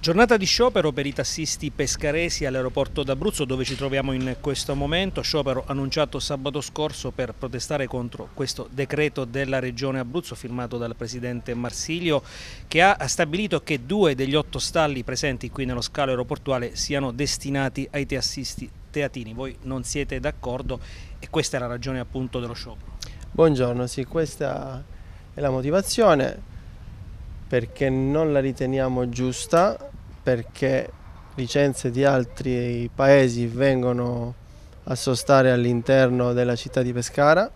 Giornata di sciopero per i tassisti pescaresi all'aeroporto d'Abruzzo dove ci troviamo in questo momento, sciopero annunciato sabato scorso per protestare contro questo decreto della regione Abruzzo firmato dal presidente Marsilio che ha stabilito che due degli otto stalli presenti qui nello scalo aeroportuale siano destinati ai tassisti teatini. Voi non siete d'accordo e questa è la ragione appunto dello sciopero. Buongiorno, sì questa è la motivazione perché non la riteniamo giusta perché licenze di altri paesi vengono a sostare all'interno della città di Pescara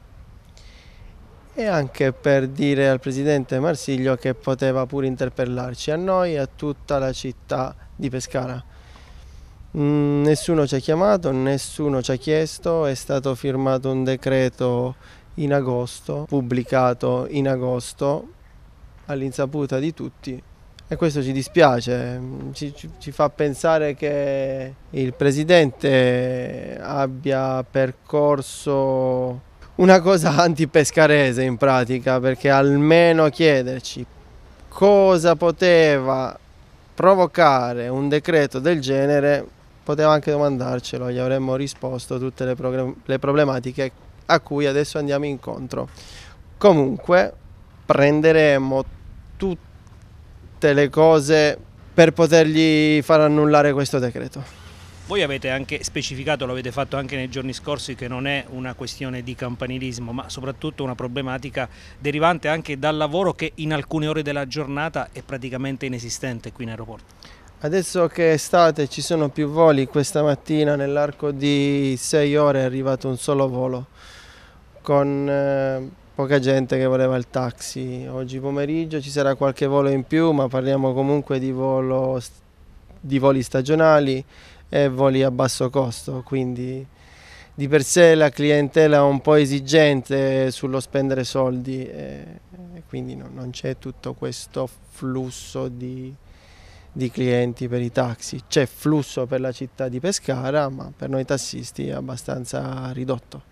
e anche per dire al presidente Marsiglio che poteva pure interpellarci a noi e a tutta la città di Pescara. Mm, nessuno ci ha chiamato, nessuno ci ha chiesto, è stato firmato un decreto in agosto, pubblicato in agosto all'insaputa di tutti e questo ci dispiace, ci, ci, fa pensare che il presidente abbia percorso una cosa antipescarese in pratica, perché almeno chiederci cosa poteva provocare un decreto del genere, poteva anche domandarcelo, gli avremmo risposto tutte le, le problematiche a cui adesso andiamo incontro. Comunque prenderemo tutto tutte le cose per potergli far annullare questo decreto. Voi avete anche specificato, lo avete fatto anche nei giorni scorsi, che non è una questione di campanilismo, ma soprattutto una problematica derivante anche dal lavoro che in alcune ore della giornata è praticamente inesistente qui in aeroporto. Adesso che è estate ci sono più voli, questa mattina nell'arco di sei ore è arrivato un solo volo con eh, poca gente che voleva il taxi. Oggi pomeriggio ci sarà qualche volo in più, ma parliamo comunque di, volo, di voli stagionali e voli a basso costo, quindi di per sé la clientela è un po' esigente sullo spendere soldi e quindi no, non c'è tutto questo flusso di, di clienti per i taxi. C'è flusso per la città di Pescara, ma per noi tassisti è abbastanza ridotto.